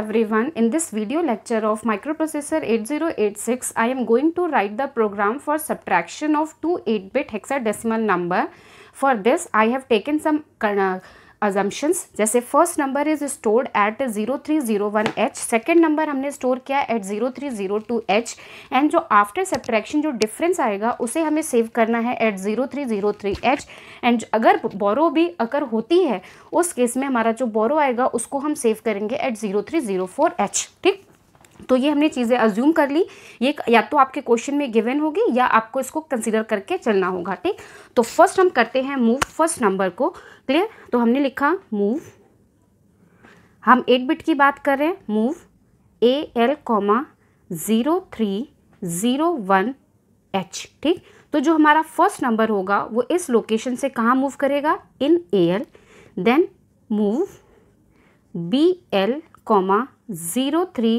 everyone. In this video lecture of microprocessor 8086, I am going to write the program for subtraction of two 8-bit hexadecimal number. For this, I have taken some uh, assumptions जैसे first number is stored at zero three zero one H second number हमने store किया at zero three zero two H and जो after subtraction जो difference आएगा उसे हमें save करना है at zero three zero three H and अगर बोरो भी अगर होती है उस केस में हमारा जो बोरो आएगा उसको हम सेव करेंगे at zero three zero four H ठीक तो ये हमने चीज़ें अज्यूम कर ली ये या तो आपके क्वेश्चन में गिवन होगी या आपको इसको कंसिडर करके चलना होगा ठीक तो फर्स्ट हम करते हैं मूव फर्स्ट नंबर को क्लियर तो हमने लिखा मूव हम एट बिट की बात कर रहे हैं move A L comma zero three zero one H ठीक तो जो हमारा फर्स्ट नंबर होगा वो इस लोकेशन से कहाँ मूव करेगा in A L then move B L comma zero three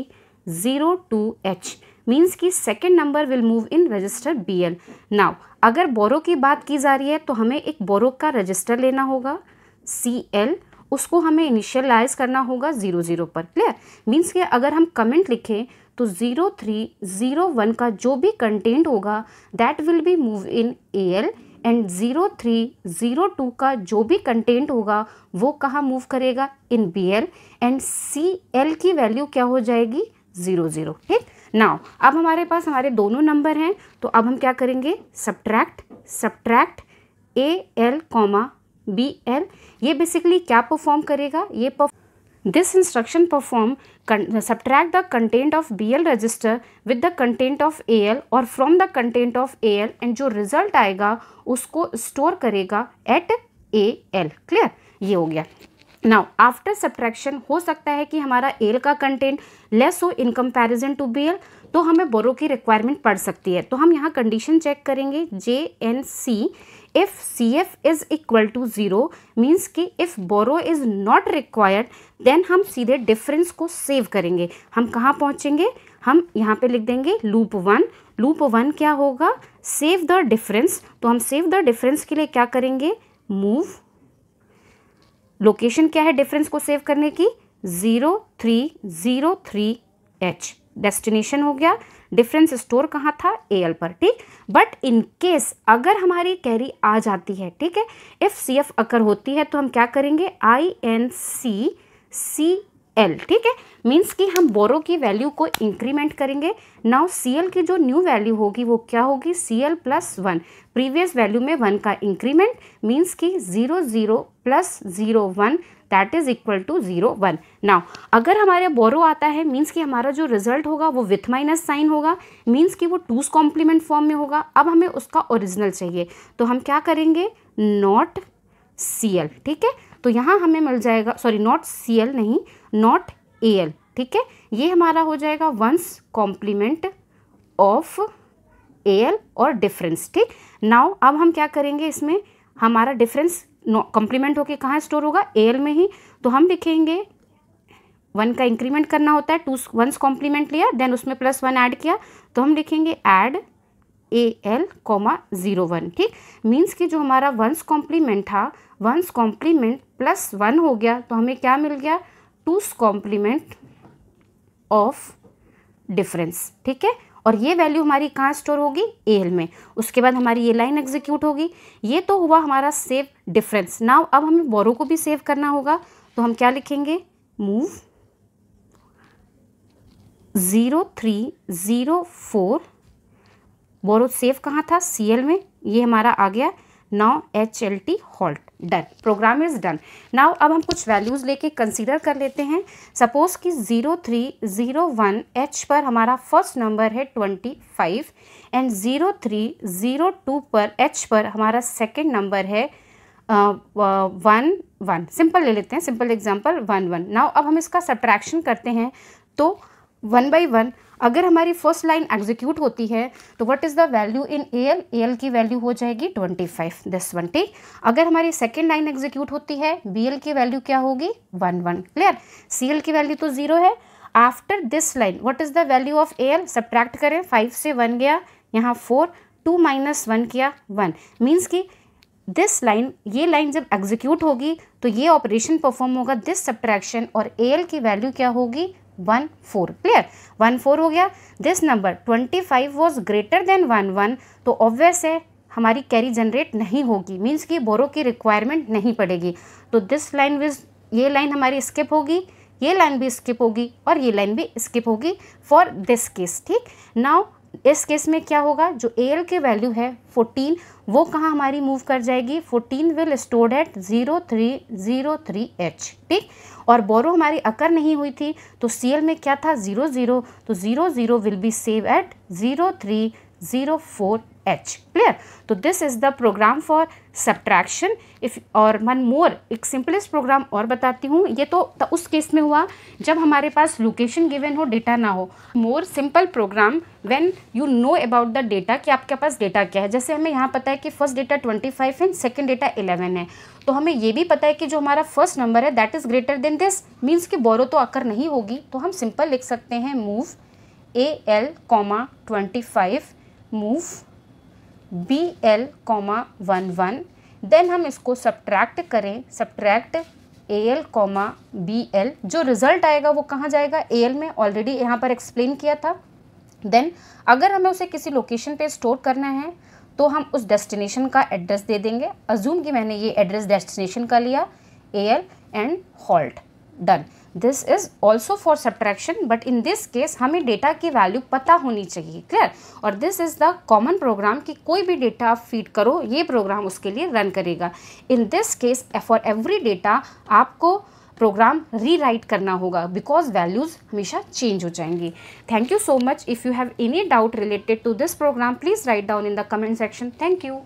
zero two H means की second number will move in register B L now अगर बोरो की बात की जा रही है तो हमें एक बोरो का रजिस्टर लेना होगा सी एल उसको हमें इनिशियलाइज करना होगा ज़ीरो ज़ीरो पर क्लियर मीन्स कि अगर हम कमेंट लिखें तो ज़ीरो थ्री ज़ीरो वन का जो भी कंटेंट होगा that will be move in A L and zero three zero two का जो भी कंटेंट होगा वो कहाँ मूव करेगा in B L and C L की वैल्यू क्या हो जाएगी ज़ीरो ज़ीरो ठीक नाउ अब हमारे पास हमारे दोनों नंबर हैं तो अब हम क्या करेंगे subtract subtract A L comma B L ये बेसिकली क्या परफॉर्म करेगा ये this instruction perform subtract the content of B L register with the content of A L और from the content of A L and जो result आएगा उसको store करेगा eight A L clear ये हो गया नाउ आफ्टर सब्ट्रैक्शन हो सकता है कि हमारा एल का कंटेंट लेस हो in comparison to B L तो हमें बोरो की रिक्वायरमेंट पड़ सकती है तो हम यहाँ कंडीशन चेक करेंगे J N C if C F is equal to zero means कि if borrow is not required then हम सीधे डिफरेंस को सेव करेंगे हम कहाँ पहुँचेंगे हम यहाँ पे लिख देंगे लूप वन लूप वन क्या होगा सेव द डिफरेंस तो हम सेव द डिफरेंस के लिए क्या करेंगे मूव लोकेशन क्या है डिफरेंस को सेव करने की zero three zero three H destination हो गया डिफरेंस स्टोर कहाँ था ए एल पर ठीक बट इन केस अगर हमारी कैरी आ जाती है ठीक है इफ़ सी एफ अकर होती है तो हम क्या करेंगे I N C C L ठीक है मीन्स कि हम बोरो की वैल्यू को इंक्रीमेंट करेंगे नाउ सी एल की जो न्यू वैल्यू होगी वो क्या होगी C L plus one previous value में वन का इंक्रीमेंट मीन्स कि zero zero plus zero one that is equal to zero one now अगर हमारे बोरो आता है मीन्स कि हमारा जो रिजल्ट होगा वो विथ माइनस साइन होगा मीन्स कि वो टूज कॉम्प्लीमेंट फॉर्म में होगा अब हमें उसका ओरिजिनल चाहिए तो हम क्या करेंगे नॉट सी एल ठीक है तो यहाँ हमें मिल जाएगा सॉरी नॉट सी एल नहीं नॉट ए एल ठीक है ये हमारा हो जाएगा one's complement of A L और डिफरेंस ठीक नाउ अब हम क्या करेंगे इसमें हमारा डिफरेंस कॉम्प्लीमेंट होके कहाँ स्टोर होगा ए एल में ही तो हम लिखेंगे वन का इंक्रीमेंट करना होता है टू वंस कॉम्प्लीमेंट लिया देन उसमें प्लस वन ऐड किया तो हम लिखेंगे add A L comma zero one ठीक मीन्स कि जो हमारा वंस कॉम्प्लीमेंट था वंस कॉम्प्लीमेंट प्लस वन हो गया तो हमें क्या मिल गया टूस कॉम्प्लीमेंट ऑफ डिफरेंस ठीक है और ये वैल्यू हमारी कहाँ स्टोर होगी एल में उसके बाद हमारी ये लाइन एग्जीक्यूट होगी ये तो हुआ हमारा सेव डिफरेंस नाउ अब हमें बोरो को भी सेव करना होगा तो हम क्या लिखेंगे move zero three zero four borrow save कहाँ था सी एल में ये हमारा आ गया now H L T halt done program is done now अब हम कुछ वैल्यूज़ लेके कंसीडर कर लेते हैं सपोज़ कि zero three zero one H पर हमारा फर्स्ट नंबर है twenty five and zero three zero two पर एच पर हमारा सेकेंड नंबर है वन वन सिंपल ले लेते हैं simple example one one now अब हम इसका सब्ट्रैक्शन करते हैं तो वन बाई वन अगर हमारी फर्स्ट लाइन एग्जीक्यूट होती है तो what is the value in A L A L की वैल्यू हो जाएगी ट्वेंटी फाइव दस ट्वेंटी अगर हमारी सेकेंड लाइन एग्जीक्यूट होती है बी एल की वैल्यू क्या होगी one one clear C L की वैल्यू तो जीरो है after this line what is the value of A L subtract करें फाइव से वन गया यहाँ फोर टू माइनस वन किया वन मीन्स कि दिस लाइन ये लाइन जब एग्जीक्यूट होगी तो ये ऑपरेशन परफॉर्म होगा दिस सब्ट्रैक्शन और ए एल की वैल्यू क्या होगी one four clear one four हो गया this number twenty five was greater than one one तो ऑब्वियस है हमारी कैरी जनरेट नहीं होगी मीन्स कि बोरो की रिक्वायरमेंट नहीं पड़ेगी तो दिस लाइन विज ये लाइन हमारी स्किप होगी ये लाइन भी स्किप होगी और ये लाइन भी स्किप होगी फॉर दिस केस ठीक नाउ इस केस में क्या होगा जो ए एल के वैल्यू है 14 वो कहाँ हमारी मूव कर जाएगी 14 will stored at zero three zero three H ठीक और बोरो हमारी अकर नहीं हुई थी तो सी एल में क्या था जीरो जीरो तो zero zero will be save at zero three zero four H clear तो this is the program for subtraction if और मन मोर एक सिंपलेस्ट प्रोग्राम और बताती हूँ ये तो, तो उस केस में हुआ जब हमारे पास लोकेशन गिवन हो डेटा ना हो more simple program when you know about the data कि आपके पास डेटा क्या है जैसे हमें यहाँ पता है कि फर्स्ट डेटा ट्वेंटी फाइव है सेकेंड डेटा इलेवन है तो हमें ये भी पता है कि जो हमारा फर्स्ट नंबर है that is greater than this means कि बोरो तो आकर नहीं होगी तो हम सिंपल लिख सकते हैं move A L comma twenty five move B L comma one one then हम इसको सब्ट्रैक्ट करें subtract A L comma B L जो रिज़ल्ट आएगा वो कहाँ जाएगा ए एल में ऑलरेडी यहाँ पर एक्सप्लेन किया था देन अगर हमें उसे किसी लोकेशन पे स्टोर करना है तो हम उस डेस्टिनेशन का एड्रेस दे देंगे अजूम कि मैंने ये एड्रेस डेस्टिनेशन का लिया A L and halt done this is also for subtraction but in this case हमें डेटा की वैल्यू पता होनी चाहिए क्लियर और this is the common program कि कोई भी डेटा आप फीड करो ये प्रोग्राम उसके लिए रन करेगा in this case for every data आपको प्रोग्राम रीराइट करना होगा बिकॉज वैल्यूज़ हमेशा चेंज हो जाएंगी thank you so much if you have any doubt related to this program please write down in the comment section thank you